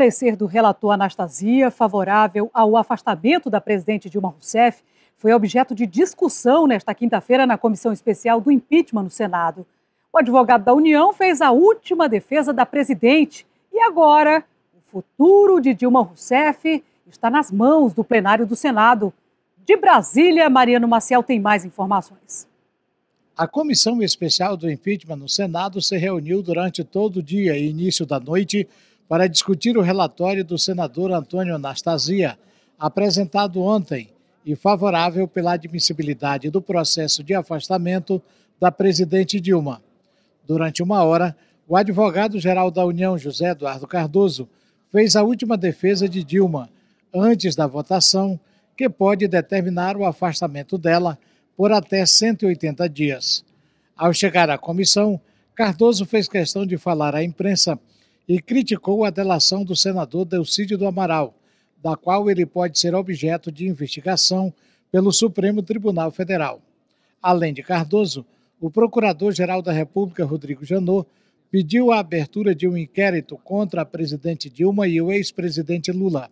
parecer do relator Anastasia, favorável ao afastamento da presidente Dilma Rousseff, foi objeto de discussão nesta quinta-feira na Comissão Especial do Impeachment no Senado. O advogado da União fez a última defesa da presidente e agora o futuro de Dilma Rousseff está nas mãos do plenário do Senado. De Brasília, Mariano Maciel tem mais informações. A Comissão Especial do Impeachment no Senado se reuniu durante todo o dia e início da noite para discutir o relatório do senador Antônio Anastasia, apresentado ontem e favorável pela admissibilidade do processo de afastamento da presidente Dilma. Durante uma hora, o advogado-geral da União, José Eduardo Cardoso, fez a última defesa de Dilma, antes da votação, que pode determinar o afastamento dela por até 180 dias. Ao chegar à comissão, Cardoso fez questão de falar à imprensa e criticou a delação do senador Delcídio do Amaral, da qual ele pode ser objeto de investigação pelo Supremo Tribunal Federal. Além de Cardoso, o Procurador-Geral da República, Rodrigo Janot, pediu a abertura de um inquérito contra a presidente Dilma e o ex-presidente Lula.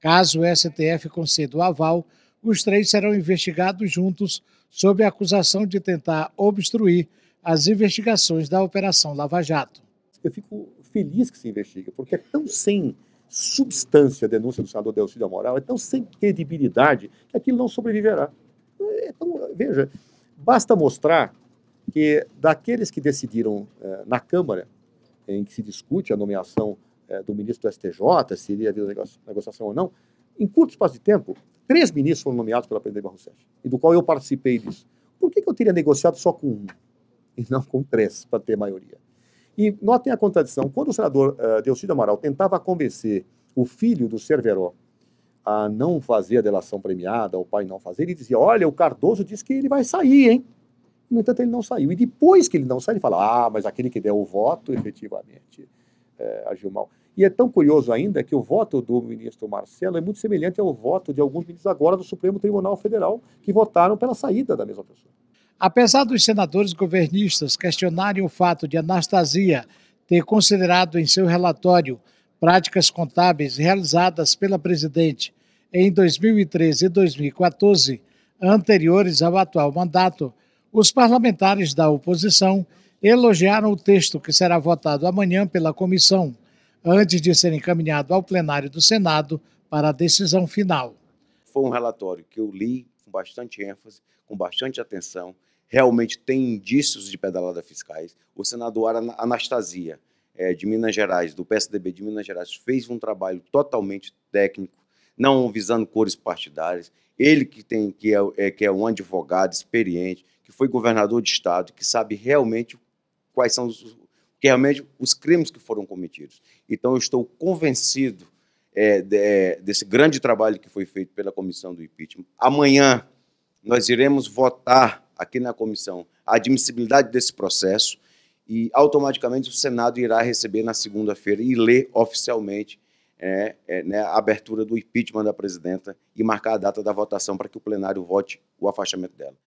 Caso o STF conceda o aval, os três serão investigados juntos sob a acusação de tentar obstruir as investigações da Operação Lava Jato. Eu fico feliz que se investiga, porque é tão sem substância a denúncia do senador Delcídio Moral, é tão sem credibilidade que aquilo não sobreviverá. Então, veja, basta mostrar que daqueles que decidiram eh, na Câmara, em que se discute a nomeação eh, do ministro do STJ, se iria haver negociação ou não, em curto espaço de tempo, três ministros foram nomeados pela presidente Barroso e do qual eu participei disso. Por que, que eu teria negociado só com um e não com três para ter maioria? E notem a contradição. Quando o senador uh, eh, Delcídio Amaral tentava convencer o filho do Cerveró a não fazer a delação premiada, o pai não fazer, ele dizia, olha, o Cardoso disse que ele vai sair, hein? No entanto, ele não saiu. E depois que ele não sai, ele fala, ah, mas aquele que deu o voto, efetivamente, é, agiu mal. E é tão curioso ainda que o voto do ministro Marcelo é muito semelhante ao voto de alguns ministros agora do Supremo Tribunal Federal que votaram pela saída da mesma pessoa. Apesar dos senadores governistas questionarem o fato de Anastasia ter considerado em seu relatório práticas contábeis realizadas pela presidente em 2013 e 2014, anteriores ao atual mandato, os parlamentares da oposição elogiaram o texto que será votado amanhã pela comissão, antes de ser encaminhado ao plenário do Senado para a decisão final. Foi um relatório que eu li com bastante ênfase, com bastante atenção. Realmente tem indícios de pedalada fiscais. O senador Anastasia, é, de Minas Gerais, do PSDB de Minas Gerais, fez um trabalho totalmente técnico, não visando cores partidárias. Ele que tem que é, é, que é um advogado experiente, que foi governador de estado, que sabe realmente quais são os, realmente os crimes que foram cometidos. Então eu estou convencido é, de, é, desse grande trabalho que foi feito pela comissão do impeachment. Amanhã nós iremos votar aqui na comissão a admissibilidade desse processo e automaticamente o Senado irá receber na segunda-feira e ler oficialmente é, é, né, a abertura do impeachment da presidenta e marcar a data da votação para que o plenário vote o afastamento dela.